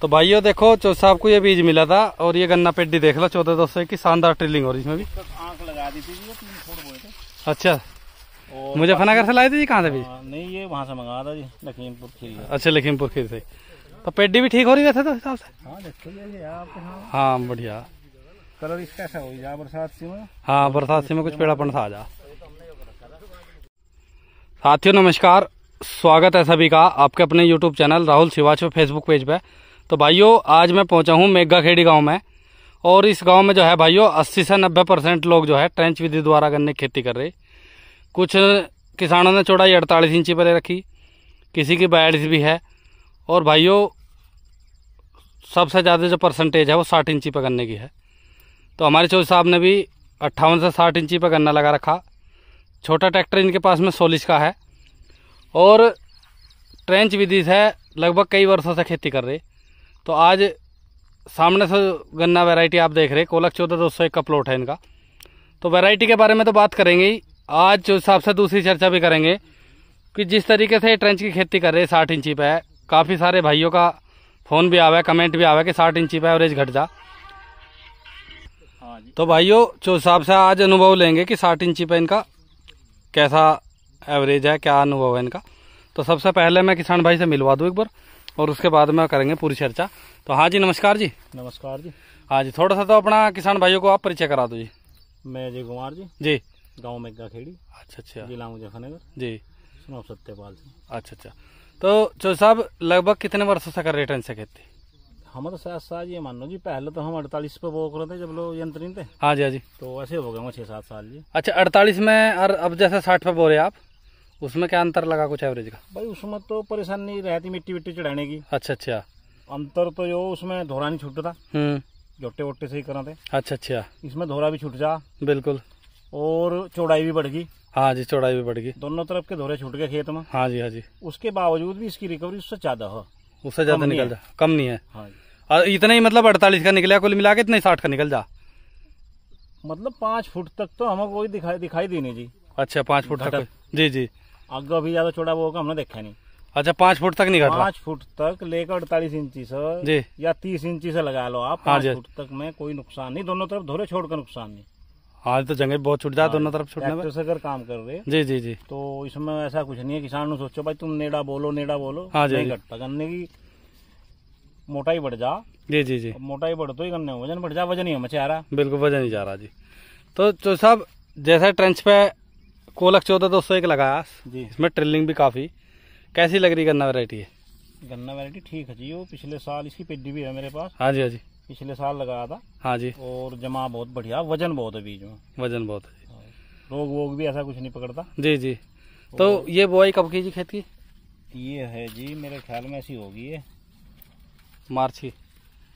तो भाइयों देखो चो साहब को ये बीज मिला था और ये गन्ना पेड्डी देख लो चौदह दस की शानदार ट्रिलिंग हो रही इसमें भी आंख लगा दी थी अच्छा मुजफ्फरनगर से लाए थे जी कहाँ से बीज हाँ, नहीं ये वहाँ से मंगा था जी लखीमपुर खीर अच्छा लखीमपुर खीर से तो पेड्डी भी ठीक हो रही वैसे तो हिसाब से हाँ, हाँ बढ़िया कलर इसका हो जा बरसात से में हाँ बरसात से में कुछ पेड़ापन सा आ जा साथियों नमस्कार स्वागत है सभी का आपके अपने YouTube channel Rahul Shiwach Facebook page पे तो भाइयों आज मैं पहुंचा हूं मेघा खेड़ी गाँव में और इस गांव में जो है भाइयों 80 से 90 परसेंट लोग जो है ट्रेंच विधि द्वारा गन्ने की खेती कर रहे कुछ किसानों ने चौड़ाई अड़तालीस इंची पर रखी किसी की बयालीस भी है और भाइयों सबसे ज़्यादा जो परसेंटेज है वो साठ इंची पर गन्ने की है तो हमारे चौधरी साहब ने भी अट्ठावन से साठ इंची पर गन्ना लगा रखा छोटा ट्रैक्टर इनके पास में सोलिश का है और ट्रेंच विधि से लगभग कई वर्षों से खेती कर रहे तो आज सामने से गन्ना वैरायटी आप देख रहे हैं कोलक चौदह दो सौ एक का प्लॉट है इनका तो वैरायटी के बारे में तो बात करेंगे ही आज जो हिसाब से दूसरी चर्चा भी करेंगे कि जिस तरीके से ट्रेंच की खेती कर रहे हैं साठ इंची पे है काफ़ी सारे भाइयों का फ़ोन भी आवा है कमेंट भी आवा है कि साठ इंची पे एवरेज घट जा हाँ तो भाइयों जो हिसाब से आज अनुभव लेंगे कि साठ इंची पे इनका कैसा एवरेज है क्या अनुभव है इनका तो सबसे पहले मैं किसान भाई से मिलवा दूँ एक बार और उसके बाद में करेंगे पूरी चर्चा तो हाँ जी नमस्कार जी नमस्कार जी हाँ जी थोड़ा सा तो अपना किसान भाइयों को आप परिचय करा दो जी मैं अजय कुमार जी जी गाँव में खेड़ी अच्छा अच्छा जिला मुजफ्फरनगर जी सुनो सत्यपाल जी अच्छा अच्छा तो चो साहब लगभग कितने वर्षों से कर रहे से खेती हमारे साथ तो साथ ये मान लो जी पहले तो हम अड़तालीस पे वो कर थे जब लोग यंत्री थे हाँ जी हाँ जी तो ऐसे हो गए छह सात साल जी अच्छा अड़तालीस में और अब जैसे साठ पे बो रहे आप उसमें क्या अंतर लगा कुछ एवरेज का भाई उसमें तो परेशानी रहती मिट्टी विट्टी चढ़ाने की अच्छा अच्छा अंतर तो जो उसमें धोरा नहीं छूटता जोटे हम्म। वोटे से ही करा थे अच्छा अच्छा इसमें धोरा भी छूट जा बिल्कुल और चौड़ाई भी बढ़ गई हाँ जी चौड़ाई भी बढ़ गई दोनों तरफ के धोरे छूट गए खेत में हाँ जी हाँ जी उसके बावजूद भी इसकी रिकवरी उससे ज्यादा हो उससे ज्यादा निकल जा कम नहीं है हाँ इतना ही मतलब अड़तालीस का निकला कुल मिला के इतना ही साठ का निकल जा मतलब पांच फुट तक तो हमें कोई दिखाई दिखाई दी नहीं जी अच्छा पांच फुट तक जी जी आगे भी ज्यादा छोटा वो हमने देखा नहीं अच्छा पाँच फुट तक नहीं घट पाँच फुट तक लेकर अड़तालीस इंची से या तीस इंची से लगा लो आप हाँ पाँच फुट तक में कोई नुकसान नहीं दोनों तरफ धोरे छोड़ कर नुकसान नहीं हाँ तो जंगल बहुत छुट जाए हाँ दोनों तरफ छुटने में अगर काम कर रहे जी जी जी तो इसमें ऐसा कुछ नहीं है किसान सोचो भाई तुम नेड़ा बोलो नेड़ा बोलो हाँ जी नहीं घटता गन्ने की मोटाई बढ़ जा जी जी जी मोटाई बढ़ तो ही गन्ने वजन बढ़ जा वजन ही मचा रहा बिल्कुल वजन ही जा रहा जी तो, तो साहब जैसा ट्रेंच पे कोलक चौदह दो सौ एक लगाया जी इसमें ट्रिलिंग भी काफ़ी कैसी लग रही गन्ना वैरायटी है गन्ना वैरायटी ठीक है जी वो पिछले साल इसकी पिड्डी भी है मेरे पास हाँ जी हाँ जी पिछले साल लगाया था हाँ जी और जमा बहुत बढ़िया वजन बहुत है बीज में वजन बहुत है हाँ। रोग वोग भी ऐसा कुछ नहीं पकड़ता जी जी तो ये बुआई कब की जी खेती ये है जी मेरे ख्याल में ऐसी होगी ये मार्च ही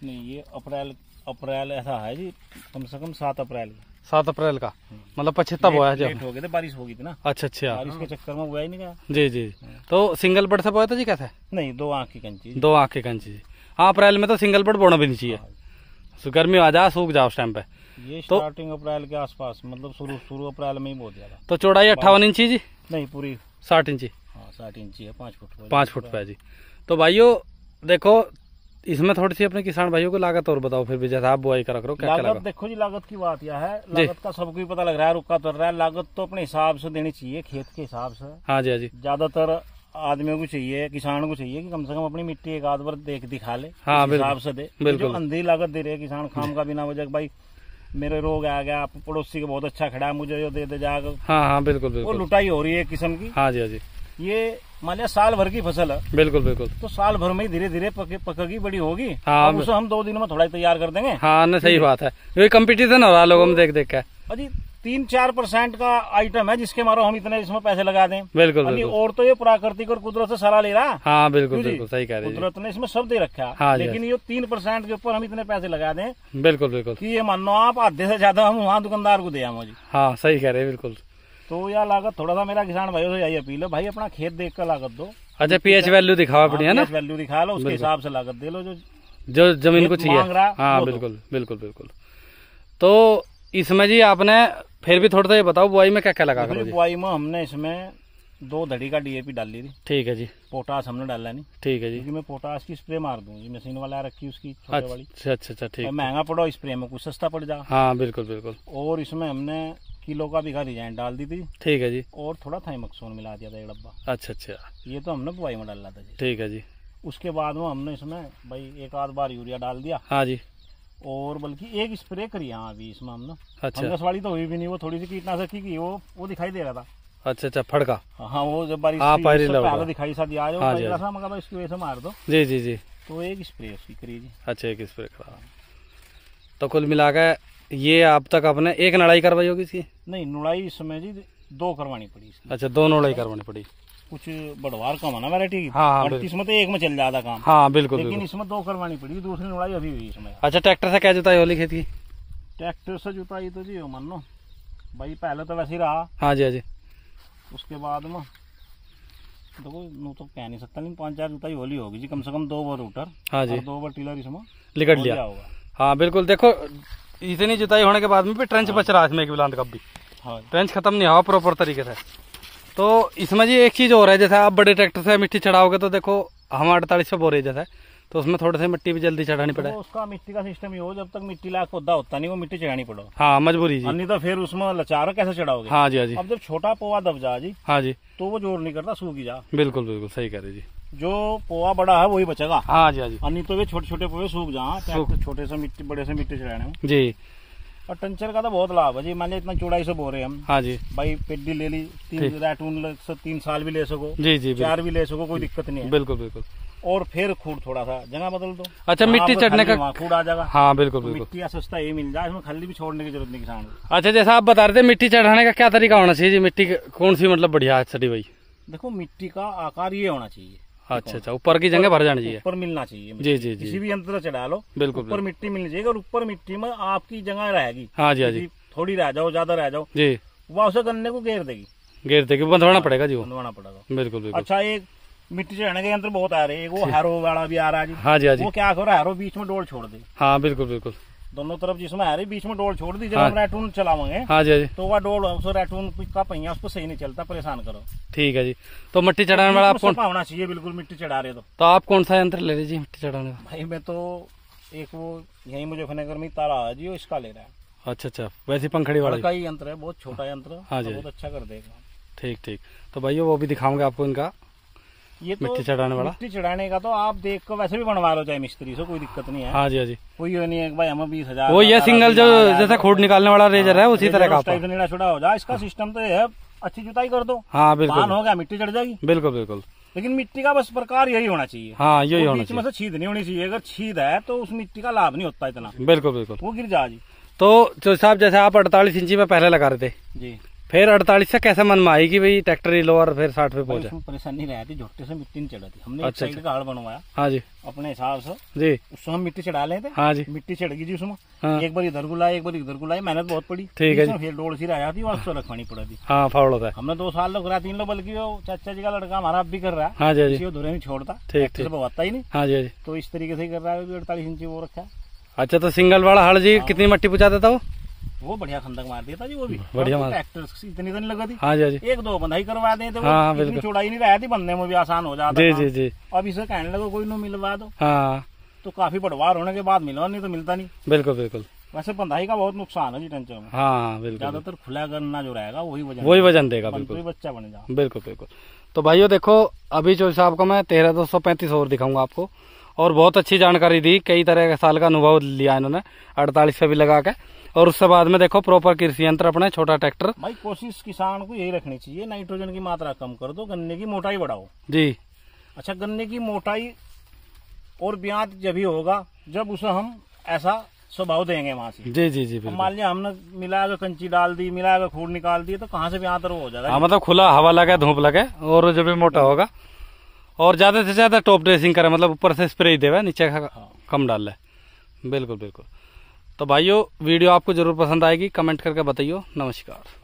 नहीं ये अप्रैल अप्रैल ऐसा है जी कम से कम सात अप्रैल सात अप्रैल का मतलब पछेता बोया जब हो गया बारिश हो गई थी ना अच्छा अच्छा बारिश के चक्कर में बोया ही नहीं गया जी जी हाँ। तो सिंगल बर्ड से बोया था जी कैसे नहीं दो आँख की कंची दो आँख की कंची जी हाँ अप्रैल में तो सिंगल बर्ड बोना भी नहीं चाहिए हाँ। तो गर्मी आ जाए सूख जाओ उस टाइम पे ये तो, स्टार्टिंग अप्रैल के आसपास मतलब शुरू शुरू अप्रैल में ही बहुत ज्यादा तो चौड़ाई अट्ठावन इंची जी नहीं पूरी साठ इंची हाँ, साठ इंची है पाँच फुट पाँच फुट पे जी तो भाइयों देखो इसमें थोड़ी सी अपने किसान भाइयों को लागत और बताओ फिर भी जैसे आप बुआई का रख क्या लागत देखो जी लागत की बात यह है लागत का सबको ही पता लग रहा है रुका तो रहा है लागत तो अपने हिसाब से देनी चाहिए खेत के हिसाब से हाँ जी हाँ जी ज्यादातर आदमियों को चाहिए किसान को चाहिए कि कम से कम अपनी मिट्टी एक आध बार देख दिखा ले हाँ, हिसाब से दे बिल्कुल अंधी लागत दे रहे किसान खाम का बिना वजह भाई मेरे रोग आ गया आप पड़ोसी का बहुत अच्छा खड़ा है मुझे जो दे दे जाकर हाँ हाँ बिल्कुल बिल्कुल वो लुटाई हो रही है किस्म की हाँ जी हाँ जी ये मान लिया साल भर की फसल है बिल्कुल बिल्कुल तो साल भर में धीरे धीरे पकेगी बड़ी होगी हाँ उसे हम दो दिन में थोड़ा तैयार कर देंगे हाँ ना सही बात है ये कंपटीशन हो रहा है लोगों में देख देख के अजी तीन चार परसेंट का आइटम है जिसके मारो हम इतने इसमें पैसे लगा दें बिल्कुल, बिल्कुल। और तो ये प्राकृतिक और कुदरत से सलाह ले रहा हाँ बिल्कुल बिल्कुल सही कह रहे कुदरत ने इसमें सब दे रखा हाँ लेकिन हाँ। ये तीन परसेंट के ऊपर हम इतने पैसे लगा दें बिल्कुल बिल्कुल कि ये मानो आप आधे से ज्यादा हम वहाँ दुकानदार को दे हाँ सही कह रहे बिल्कुल तो यार लागत थोड़ा सा मेरा किसान भाई से यही अपील है भाई अपना खेत देख कर लागत दो अच्छा पी एच वैल्यू दिखाओ अपनी हाँ, है ना वैल्यू दिखा लो उसके हिसाब से लागत दे लो जो जो जमीन को चाहिए हाँ बिल्कुल बिल्कुल बिल्कुल तो इसमें जी आपने फिर भी थोड़ा सा ये बताओ बुआई में क्या क्या लगा बुआई में हमने इसमें दो धड़ी का डीएपी डाल ली थी ठीक है जी पोटास हमने डाला नहीं ठीक है जी क्योंकि मैं पोटास की स्प्रे मार दूंगी मशीन वाला रखी उसकी अच्छा अच्छा अच्छा ठीक महंगा पड़ा स्प्रे में कुछ सस्ता पड़ जा हाँ बिल्कुल बिल्कुल और इसमें हमने किलो का बीघा रिजाइन डाल दी थी ठीक है जी और थोड़ा था थाइमक्सोन मिला दिया था डब्बा अच्छा अच्छा ये तो हमने बुआई में डाला था जी ठीक है जी उसके बाद में हमने इसमें भाई एक आध बार यूरिया डाल दिया हाँ जी और बल्कि एक स्प्रे करी यहाँ अभी इसमें हमने अच्छा फंगस वाली तो हुई भी नहीं वो थोड़ी सी कीटनाशक की, की वो वो दिखाई दे रहा था अच्छा अच्छा फड़का हाँ वो जब बारिश पहले दिखाई सा दिया हाँ हाँ मगर इसकी वजह से मार दो जी जी जी तो एक स्प्रे उसकी करिए जी अच्छा एक स्प्रे करा तो कुल मिला ये आप तक आपने एक नड़ाई करवाई होगी इसकी नहीं नुड़ाई इस समय जी दो करवानी पड़ी इसकी अच्छा दो नुड़ाई करवानी पड़ी कुछ बढ़वार कम है ना वेरायटी हाँ, इसमें हाँ, तो एक में चल जाता काम हाँ बिल्कुल लेकिन बिल्कुल। इसमें दो करवानी पड़ी दूसरी नुड़ाई अभी हुई इसमें अच्छा ट्रैक्टर से क्या जुताई होली खेती ट्रैक्टर से जुताई तो जी मान लो भाई पहले तो वैसे ही रहा हाँ जी हाँ जी उसके बाद में देखो नू तो कह नहीं सकता लेकिन पाँच चार जुताई होली होगी जी कम से कम दो बार रोटर हाँ जी दो बार टीलर इसमें लिकट लिया होगा हाँ बिल्कुल देखो इतनी जुताई होने के बाद में भी ट्रेंच हाँ। बच रहा है इसमें एक कब भी हाँ। ट्रेंच खत्म नहीं हुआ हाँ, प्रॉपर तरीके से तो इसमें जी एक चीज़ हो रहा है जैसे आप बड़े ट्रैक्टर से मिट्टी चढ़ाओगे तो देखो हम अड़तालीस सौ बोरे जैसे तो उसमें थोड़े से मिट्टी भी जल्दी चढ़ानी पड़े तो उसका मिट्टी का सिस्टम ही हो जब तक मिट्टी लाख पौधा होता नहीं वो मिट्टी चढ़ानी पड़ो हाँ मजबूरी जी नहीं तो फिर उसमें लचार कैसे चढ़ाओगे हाँ जी हाँ जी अब जब छोटा पौवा दब जा जी हाँ जी तो वो जोर नहीं करता सूखी जा बिल्कुल बिल्कुल सही कह रहे जी जो पोवा बड़ा है वही बचेगा हाँ जी हाँ जी नहीं तो वे छोटे छोटे पोवे सूख जाए छोटे से मिट्टी बड़े से मिट्टी चढ़ाने में जी और टंचर का तो बहुत लाभ है जी मान इतना चौड़ाई से बो रहे हम हाँ जी भाई पेडी ले ली तीन रैटून से तीन साल भी ले सको जी जी चार भी ले सको कोई दिक्कत नहीं है बिल्कुल बिल्कुल और फिर खूड थोड़ा सा जगह बदल दो अच्छा मिट्टी चढ़ने का खूड आ जाएगा हाँ बिल्कुल तो बिल्कुल मिट्टी सस्ता ये मिल जाए इसमें खाली भी छोड़ने की जरूरत नहीं किसान अच्छा जैसा आप बता रहे थे मिट्टी चढ़ाने का क्या तरीका होना चाहिए जी मिट्टी कौन सी मतलब बढ़िया सटी भाई देखो मिट्टी का आकार ये होना चाहिए हाँ, अच्छा अच्छा ऊपर की जगह भर जानी चाहिए ऊपर मिलना चाहिए जी जी जी किसी भी यंत्र चढ़ा लो बिल्कुल ऊपर मिट्टी मिलनी चाहिए और ऊपर मिट्टी में आपकी जगह रहेगी हाँ जी हाँ जी थोड़ी रह जाओ ज्यादा रह जाओ जी वह उसे गन्ने को घेर देगी घेर देगी बंधवाना हाँ, पड़ेगा जी बंधवाना पड़ेगा बिल्कुल अच्छा एक मिट्टी चढ़ने के यंत्र बहुत आ रहे हैं वो हैरो वाला भी आ रहा है जी हाँ जी हाँ जी वो क्या करो हैरो बीच में डोर छोड़ दे हाँ बिल्कुल बिल्कुल दोनों तरफ जिसमें आ रही बीच में डोल छोड़ दी जब हाँ। हम रेटून चलावेंगे हाँ, हाँ जी तो वह डोल रेटून का पहिया उसको सही नहीं चलता परेशान करो ठीक है जी तो मिट्टी चढ़ाने तो वाला आपको होना चाहिए बिल्कुल मिट्टी चढ़ा रहे तो तो आप कौन सा यंत्र ले लीजिए मिट्टी चढ़ाने का भाई मैं तो एक वो यही मुजफ्फरनगर में तारा जी जी इसका ले रहा है अच्छा अच्छा वैसे पंखड़ी वाला का ही यंत्र है बहुत छोटा यंत्र हाँ तो हाँ बहुत अच्छा कर देगा ठीक ठीक तो भाई वो भी दिखाऊंगा आपको इनका ये तो मिट्टी चढ़ाने वाला मिट्टी चढ़ाने का तो आप देख कर वैसे भी बनवा लो चाहे मिस्त्री से कोई दिक्कत नहीं है हाँ जी हाँ जी कोई नहीं है भाई हमें बीस हजार वो ये सिंगल जो जैसा खोट निकालने वाला हाँ, रेजर है उसी तरह का छोटा हो जाए इसका हाँ। सिस्टम तो है अच्छी जुताई कर दो हाँ बिल्कुल हो गया मिट्टी चढ़ जाएगी बिल्कुल बिल्कुल लेकिन मिट्टी का बस प्रकार यही होना चाहिए हाँ यही होना चाहिए मतलब छीद नहीं होनी चाहिए अगर छीद है तो उस मिट्टी का लाभ नहीं होता इतना बिल्कुल बिल्कुल वो गिर जा जी तो, तो साहब जैसे आप अड़तालीस इंची में पहले लगा रहे थे जी फिर अड़तालीस से कैसे मन में आई भाई ट्रैक्टर ही लो और फिर साठ पे पहुंचा परेशानी रहा थी झोटे से मिट्टी नहीं चढ़ा थी हमने अच्छा, साइड का अच्छा। बनवाया हाँ जी अपने हिसाब से जी उसमें हम मिट्टी चढ़ा लेते हाँ जी मिट्टी चढ़ गई जी उसमें हाँ। एक बार इधर गुलाई एक बार इधर गुलाई मेहनत बहुत पड़ी ठीक है फिर डोड़ सी आया थी वहाँ रखवानी पड़ा थी हाँ फावड़ होता है हमने दो साल लोग तीन लोग बल्कि वो चाचा जी का लड़का हमारा अब भी कर रहा है हाँ हाँ धुरे में छोड़ता ठीक ही नहीं हाँ, हाँ जी तो इस तरीके से कर रहा है अड़तालीस इंची वो रखा अच्छा तो सिंगल वाला हल जी कितनी मट्टी पूछा देता वो वो बढ़िया खंदक मार दिया था जी वो भी बढ़िया हाँ, तो ट्रैक्टर इतनी इतनी लगा थी हाँ जी एक दो बंदा ही करवा दे तो हाँ, हाँ चौड़ाई नहीं रहा थी बंदे में भी आसान हो जाता जी जी जी अब इसे कहने लगा कोई नो मिलवा दो हाँ तो काफी बटवार होने के बाद मिलवा नहीं तो मिलता नहीं बिल्कुल बिल्कुल वैसे बंधाई का बहुत नुकसान है जी टेंचर में हाँ, हाँ बिल्कुल ज्यादातर खुला करना जो रहेगा वही वजन वही वजन देगा बिल्कुल बच्चा बन जाए बिल्कुल बिल्कुल तो भाइयों देखो अभी जो हिसाब को मैं तेरह दो सौ पैंतीस और दिखाऊंगा आपको और बहुत अच्छी जानकारी दी कई तरह के साल का अनुभव लिया इन्होंने अड़तालीस से भी लगा के और उसके बाद में देखो प्रॉपर कृषि यंत्र अपने छोटा ट्रैक्टर भाई कोशिश किसान को यही रखनी चाहिए नाइट्रोजन की मात्रा कम कर दो गन्ने की मोटाई बढ़ाओ जी अच्छा गन्ने की मोटाई और ब्याज जब ही होगा जब उसे हम ऐसा स्वभाव देंगे वहाँ से जी जी जी मान लिया हमने मिला अगर कंची डाल दी मिला अगर खूर निकाल दी तो कहाँ से ब्याह हो जाएगा हाँ मतलब खुला हवा लगे धूप लगे और जब भी मोटा होगा और ज़्यादा से ज़्यादा टॉप ड्रेसिंग करें मतलब ऊपर से स्प्रे ही देवे नीचे हाँ। कम डाल लें बिल्कुल बिल्कुल तो भाइयों वीडियो आपको ज़रूर पसंद आएगी कमेंट करके बताइयो नमस्कार